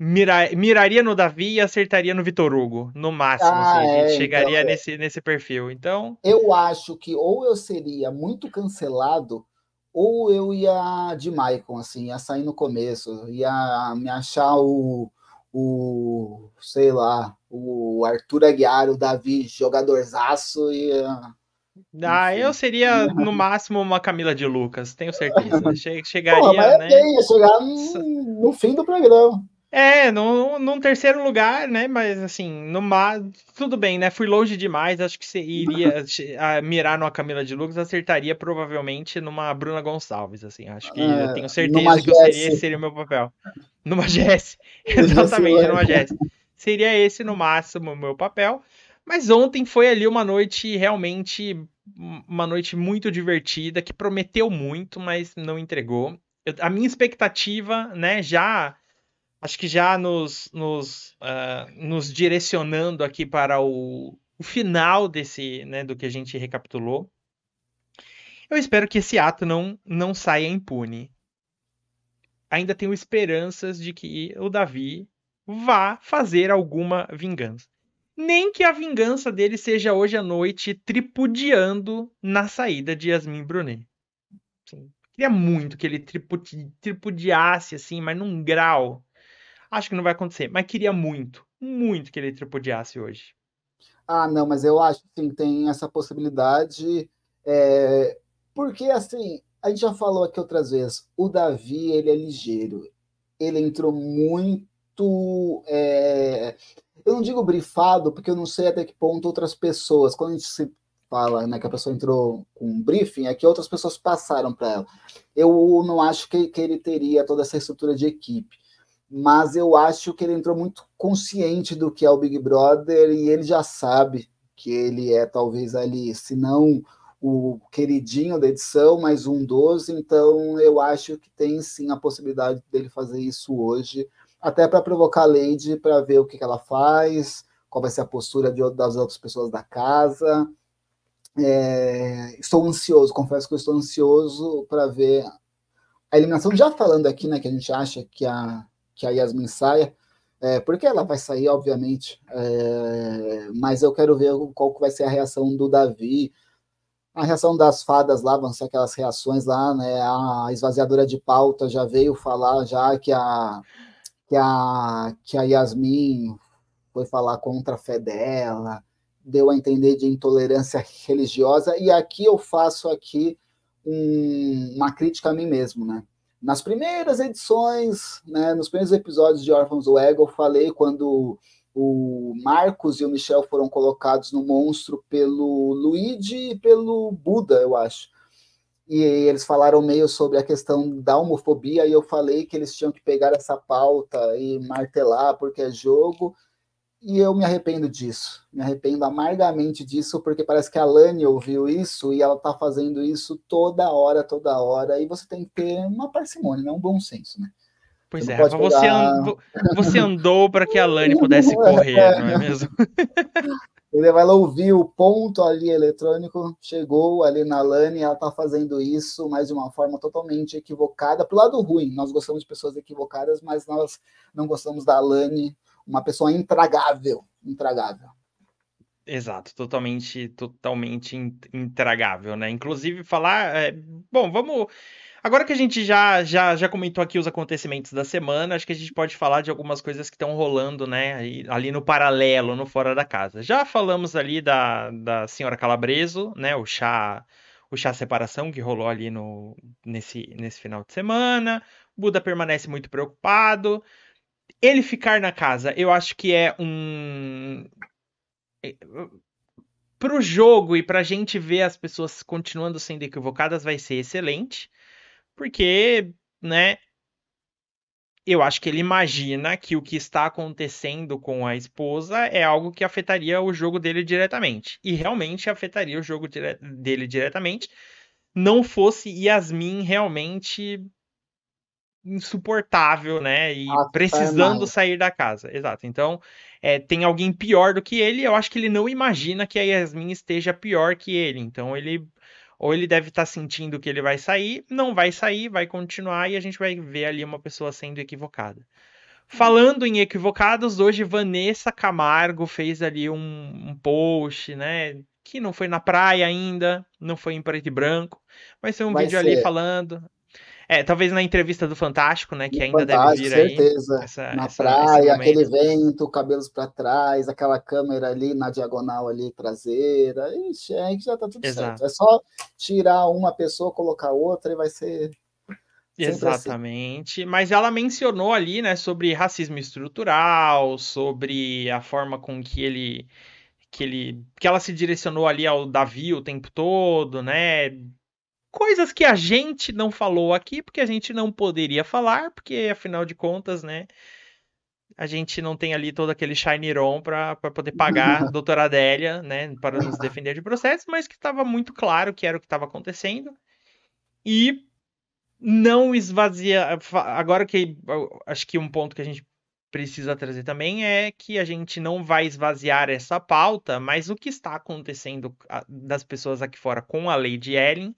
mira, miraria no Davi e acertaria no Vitor Hugo, no máximo. Ah, assim, a gente é, chegaria então, é. nesse, nesse perfil. Então. Eu acho que ou eu seria muito cancelado, ou eu ia de Maicon, assim, ia sair no começo, ia me achar o. O, sei lá, o Arthur Aguiar, o Davi, jogadorzaço, e ah, ah eu seria no máximo uma Camila de Lucas, tenho certeza. Che chegaria, Porra, né? Bem, chegar no, fim do programa. É, num, num terceiro lugar, né? Mas assim, no tudo bem, né? Fui longe demais. Acho que você iria mirar numa Camila de Lucas, acertaria provavelmente numa Bruna Gonçalves, assim. Acho que é, eu tenho certeza que seria, seria o meu papel. Numa Jess. Exatamente, numa Jess. Seria esse, no máximo, o meu papel. Mas ontem foi ali uma noite realmente. Uma noite muito divertida, que prometeu muito, mas não entregou. Eu, a minha expectativa, né, já acho que já nos, nos, uh, nos direcionando aqui para o, o final desse, né, do que a gente recapitulou. Eu espero que esse ato não, não saia impune. Ainda tenho esperanças de que o Davi vá fazer alguma vingança. Nem que a vingança dele seja hoje à noite tripudiando na saída de Yasmin Brunet. Sim. Queria muito que ele tripudi tripudiasse, assim, mas num grau Acho que não vai acontecer, mas queria muito, muito que ele tripudiasse hoje. Ah, não, mas eu acho que tem essa possibilidade. É... Porque, assim, a gente já falou aqui outras vezes, o Davi, ele é ligeiro. Ele entrou muito. É... Eu não digo brifado, porque eu não sei até que ponto outras pessoas, quando a gente se fala né, que a pessoa entrou com um briefing, é que outras pessoas passaram para ela. Eu não acho que, que ele teria toda essa estrutura de equipe mas eu acho que ele entrou muito consciente do que é o Big Brother e ele já sabe que ele é talvez ali, se não o queridinho da edição, mas um dos, então eu acho que tem sim a possibilidade dele fazer isso hoje, até para provocar a Lady para ver o que, que, ela faz, qual vai ser a postura de, das outras pessoas da casa. É, estou ansioso, confesso que eu estou ansioso para ver a eliminação. Já falando aqui, né, que a gente acha que a que a Yasmin saia, é, porque ela vai sair, obviamente, é, mas eu quero ver qual vai ser a reação do Davi, a reação das fadas lá, vão ser aquelas reações lá, né? A esvaziadora de pauta já veio falar já que a que a, que a Yasmin foi falar contra a fé dela, deu a entender de intolerância religiosa, e aqui eu faço aqui um, uma crítica a mim mesmo, né? Nas primeiras edições, né, nos primeiros episódios de Orphans Ego, eu falei quando o Marcos e o Michel foram colocados no monstro pelo Luigi e pelo Buda, eu acho. E eles falaram meio sobre a questão da homofobia, e eu falei que eles tinham que pegar essa pauta e martelar, porque é jogo. E eu me arrependo disso, me arrependo amargamente disso, porque parece que a Lani ouviu isso e ela está fazendo isso toda hora, toda hora, e você tem que ter uma parcimônia, né? um bom senso, né? Pois você é, pegar... você, andou, você andou para que a Lani pudesse é. correr, não é mesmo? Ele vai lá ouvir o ponto ali eletrônico, chegou ali na Lani, ela está fazendo isso, mas de uma forma totalmente equivocada, pro lado ruim. Nós gostamos de pessoas equivocadas, mas nós não gostamos da Lani uma pessoa intragável, intragável. Exato, totalmente, totalmente intragável, né? Inclusive falar, é, bom, vamos Agora que a gente já, já, já comentou aqui os acontecimentos da semana, acho que a gente pode falar de algumas coisas que estão rolando, né, ali, ali no paralelo, no fora da casa. Já falamos ali da, da senhora Calabreso, né, o chá o chá separação que rolou ali no, nesse, nesse final de semana. Buda permanece muito preocupado. Ele ficar na casa, eu acho que é um. É, pro jogo e pra gente ver as pessoas continuando sendo equivocadas, vai ser excelente. Porque, né? Eu acho que ele imagina que o que está acontecendo com a esposa é algo que afetaria o jogo dele diretamente. E realmente afetaria o jogo dire dele diretamente. Não fosse Yasmin realmente insuportável, né? E tá precisando é sair da casa. Exato. Então, é, tem alguém pior do que ele. Eu acho que ele não imagina que a Yasmin esteja pior que ele. Então, ele. Ou ele deve estar tá sentindo que ele vai sair, não vai sair, vai continuar e a gente vai ver ali uma pessoa sendo equivocada. Falando em equivocados, hoje Vanessa Camargo fez ali um, um post, né? Que não foi na praia ainda, não foi em preto e branco, mas foi um vai vídeo ser. ali falando. É, talvez na entrevista do Fantástico, né? Que no ainda Fantástico, deve vir certeza. aí. Essa, na essa, praia, aquele vento, cabelos para trás, aquela câmera ali na diagonal ali traseira. Ixi, aí já tá tudo Exato. certo. É só tirar uma pessoa, colocar outra e vai ser assim. Exatamente. Assim. Mas ela mencionou ali, né, sobre racismo estrutural, sobre a forma com que ele que ele que ela se direcionou ali ao Davi o tempo todo, né? coisas que a gente não falou aqui, porque a gente não poderia falar, porque afinal de contas, né? A gente não tem ali todo aquele shiny on para poder pagar a doutora Adélia, né, para nos defender de processo, mas que estava muito claro que era o que estava acontecendo. E não esvazia. Agora que acho que um ponto que a gente precisa trazer também é que a gente não vai esvaziar essa pauta, mas o que está acontecendo das pessoas aqui fora com a lei de Ellen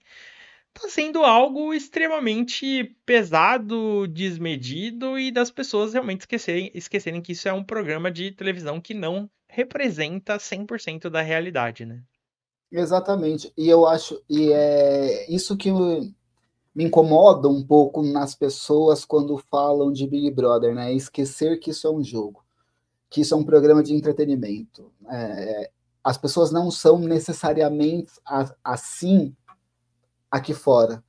tá sendo algo extremamente pesado, desmedido e das pessoas realmente esquecerem, esquecerem que isso é um programa de televisão que não representa 100% da realidade, né? Exatamente. E eu acho e é isso que me incomoda um pouco nas pessoas quando falam de Big Brother, né? Esquecer que isso é um jogo, que isso é um programa de entretenimento. É, as pessoas não são necessariamente assim aqui fora.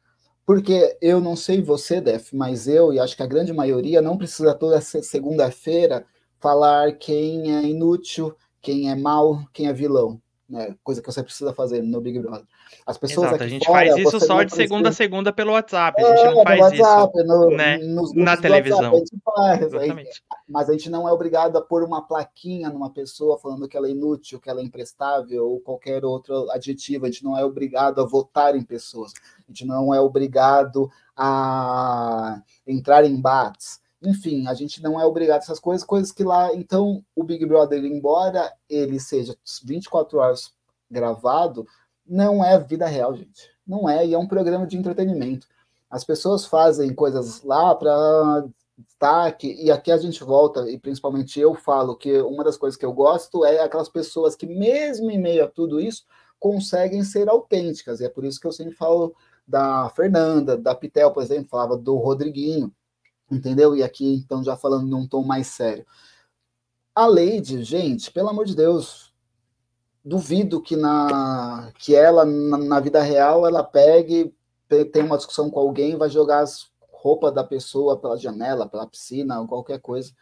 Porque eu não sei você, Def, mas eu e acho que a grande maioria não precisa toda segunda-feira falar quem é inútil, quem é mal, quem é vilão né? Coisa que você precisa fazer no Big Brother. As pessoas Exato, a gente fora, faz isso só de segunda a segunda pelo WhatsApp, a é, gente não faz WhatsApp, isso no, né? na televisão. WhatsApp, a faz, aí, mas a gente não é obrigado a pôr uma plaquinha numa pessoa falando que ela é inútil, que ela é imprestável ou qualquer outro adjetivo. A gente não é obrigado a votar em pessoas. A gente não é obrigado a entrar em bates enfim, a gente não é obrigado a essas coisas, coisas que lá, então, o Big Brother, embora ele seja 24 horas gravado, não é vida real, gente. Não é, e é um programa de entretenimento. As pessoas fazem coisas lá para destaque, e aqui a gente volta, e principalmente eu falo que uma das coisas que eu gosto é aquelas pessoas que, mesmo em meio a tudo isso, conseguem ser autênticas, e é por isso que eu sempre falo da Fernanda, da Pitel, por exemplo, falava do Rodriguinho, entendeu? E aqui, então, já falando num tom mais sério. A Lady, gente, pelo amor de Deus, duvido que, na, que ela, na, na vida real, ela pegue, tenha uma discussão com alguém, vai jogar as roupas da pessoa pela janela, pela piscina, ou qualquer coisa.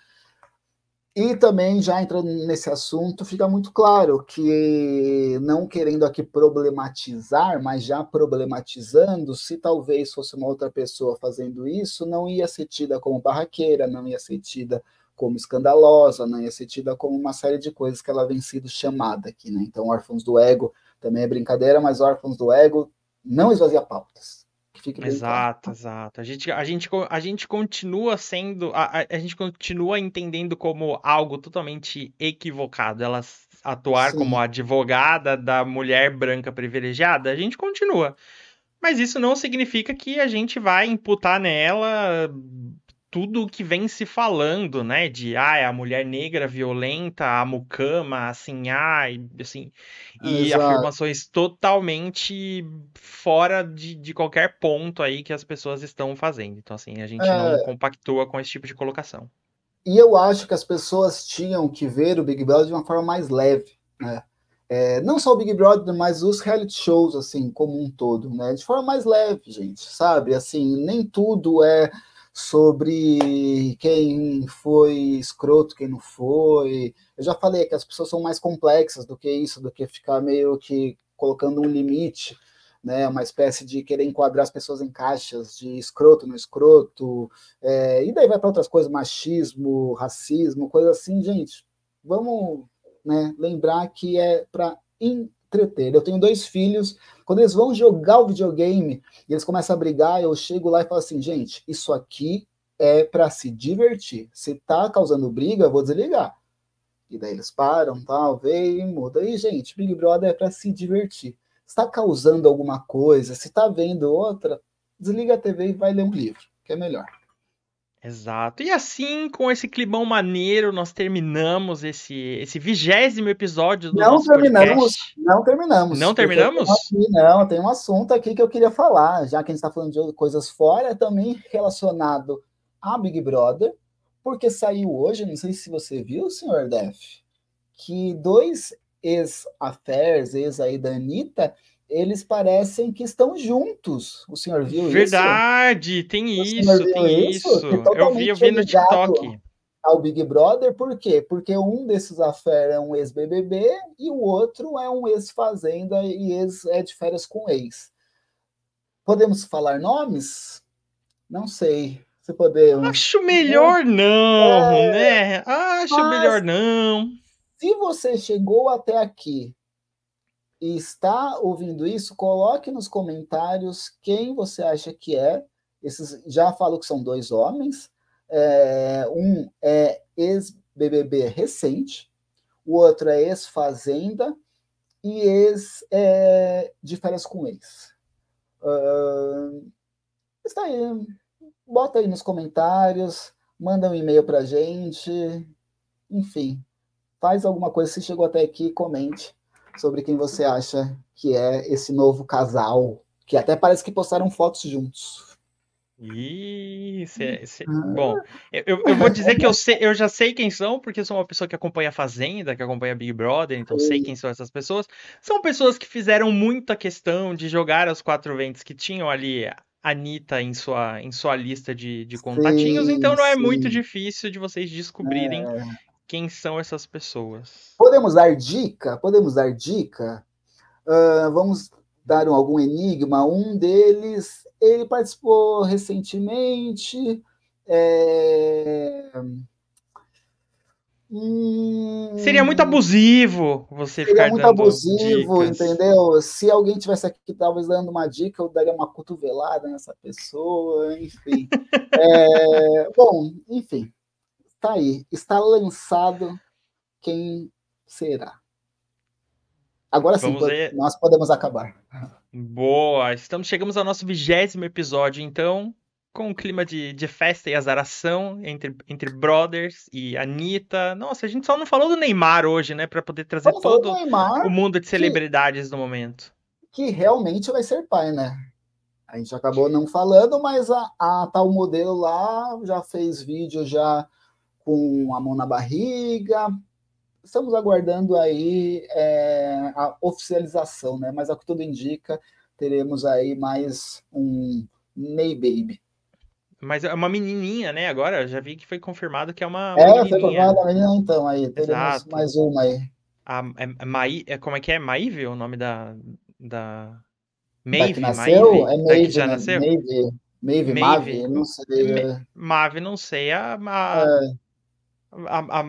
E também, já entrando nesse assunto, fica muito claro que, não querendo aqui problematizar, mas já problematizando, se talvez fosse uma outra pessoa fazendo isso, não ia ser tida como barraqueira, não ia ser tida como escandalosa, não ia ser tida como uma série de coisas que ela vem sido chamada aqui. Né? Então, órfãos do ego também é brincadeira, mas órfãos do ego não esvazia pautas. Fica exato, claro. Tá? exato. A gente, a, gente, a gente continua sendo, a, a gente continua entendendo como algo totalmente equivocado. Elas atuar Sim. como advogada da mulher branca privilegiada, a gente continua. Mas isso não significa que a gente vai imputar nela tudo que vem se falando, né? De ah, é a mulher negra violenta, a mucama, assim, ah, e, assim, e Exato. afirmações totalmente fora de, de qualquer ponto aí que as pessoas estão fazendo. Então, assim, a gente é... não compactua com esse tipo de colocação. E eu acho que as pessoas tinham que ver o Big Brother de uma forma mais leve, né? É, não só o Big Brother, mas os reality shows, assim, como um todo, né? De forma mais leve, gente, sabe? Assim, nem tudo é sobre quem foi escroto, quem não foi. Eu já falei que as pessoas são mais complexas do que isso, do que ficar meio que colocando um limite, né? Uma espécie de querer enquadrar as pessoas em caixas de escroto, no escroto, é, e daí vai para outras coisas, machismo, racismo, coisa assim, gente. Vamos, né? Lembrar que é para entreter. Eu tenho dois filhos, quando eles vão jogar o videogame e eles começam a brigar, eu chego lá e falo assim, gente, isso aqui é para se divertir. Se tá causando briga, eu vou desligar. E daí eles param, tal, veem, muda. E, gente, Big Brother é para se divertir. está causando alguma coisa, se está vendo outra, desliga a TV e vai ler um livro, que é melhor. Exato. E assim, com esse climão maneiro, nós terminamos esse esse vigésimo episódio do não nosso terminamos, podcast. Não terminamos. Não terminamos? Aqui, não, tem um assunto aqui que eu queria falar, já que a gente está falando de coisas fora, é também relacionado a Big Brother, porque saiu hoje, não sei se você viu, senhor Def, que dois ex-affairs, ex aí da Anitta, eles parecem que estão juntos. O senhor viu Verdade, isso? Verdade, tem isso, tem isso. isso? Eu vi, eu vi no TikTok. Ao Big Brother, por quê? Porque um desses afera é um ex-BBB e o outro é um ex-fazenda e ex é de férias com ex. Podemos falar nomes? Não sei. Se podemos. Acho melhor é. não, é, né? Acho melhor não. Se você chegou até aqui e está ouvindo isso, coloque nos comentários quem você acha que é. Esses já falo que são dois homens. É, um é ex-BBB recente, o outro é ex-Fazenda e ex é, de férias com ex. Uh, está aí. Bota aí nos comentários, manda um e-mail para gente. Enfim, faz alguma coisa. Se chegou até aqui, comente sobre quem você acha que é esse novo casal, que até parece que postaram fotos juntos. Isso, é, isso é, bom, eu, eu, vou dizer que eu, sei, eu já sei quem são, porque sou uma pessoa que acompanha a Fazenda, que acompanha Big Brother, então sei quem são essas pessoas. São pessoas que fizeram muita questão de jogar as quatro ventos que tinham ali Anitta em sua, em sua lista de, de contatinhos, sim, então não é sim. muito difícil de vocês descobrirem é quem são essas pessoas? Podemos dar dica? Podemos dar dica? Uh, vamos dar um, algum enigma. Um deles, ele participou recentemente. É... Hum... Seria muito abusivo você Seria ficar muito abusivo, dicas. entendeu? Se alguém tivesse aqui, talvez dando uma dica, eu daria uma cotovelada nessa pessoa, enfim. é... Bom, enfim. Tá aí, está lançado quem será. Agora sim, nós podemos acabar. Boa, estamos chegamos ao nosso vigésimo episódio, então, com um clima de, de festa e azaração entre, entre brothers e Anitta. Nossa, a gente só não falou do Neymar hoje, né, para poder trazer Vamos todo Neymar, o mundo de celebridades que, no momento. Que realmente vai ser pai, né? A gente acabou não falando, mas a, a tal modelo lá já fez vídeo, já com a mão na barriga. Estamos aguardando aí é, a oficialização, né? Mas ao que tudo indica, teremos aí mais um Ney Baby. Mas é uma menininha, né? Agora já vi que foi confirmado que é uma, é, uma é, foi confirmado né? a menina então aí. Teremos Exato. mais uma aí. A, é, é Maí, é, como é que é? Maíve o nome da... da... Maeve, é da nasceu? Maeve, é Maeve, já né? nasceu? Maeve, Maeve, Maeve, Maeve, não sei. Maeve, não sei. A, a a, a,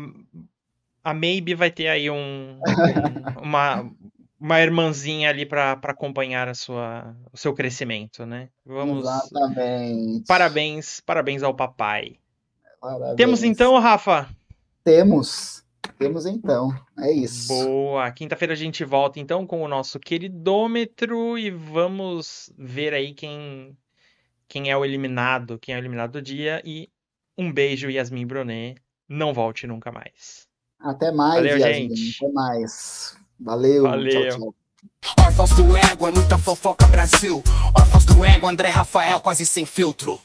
a Maybe vai ter aí um, um uma, uma irmãzinha ali para acompanhar a sua, o seu crescimento, né? Vamos. Exatamente. Parabéns, parabéns ao papai. Parabéns. Temos então, Rafa? Temos. Temos então. É isso. Boa. Quinta-feira a gente volta então com o nosso queridômetro e vamos ver aí quem quem é o eliminado, quem é o eliminado do dia e um beijo Yasmin Brunet não volte nunca mais. Até mais, Valeu, gente. Até mais. Valeu. Valeu. Tchau, tchau. Órfãos do ego é muita fofoca, Brasil. Órfãos do ego, André Rafael quase sem filtro.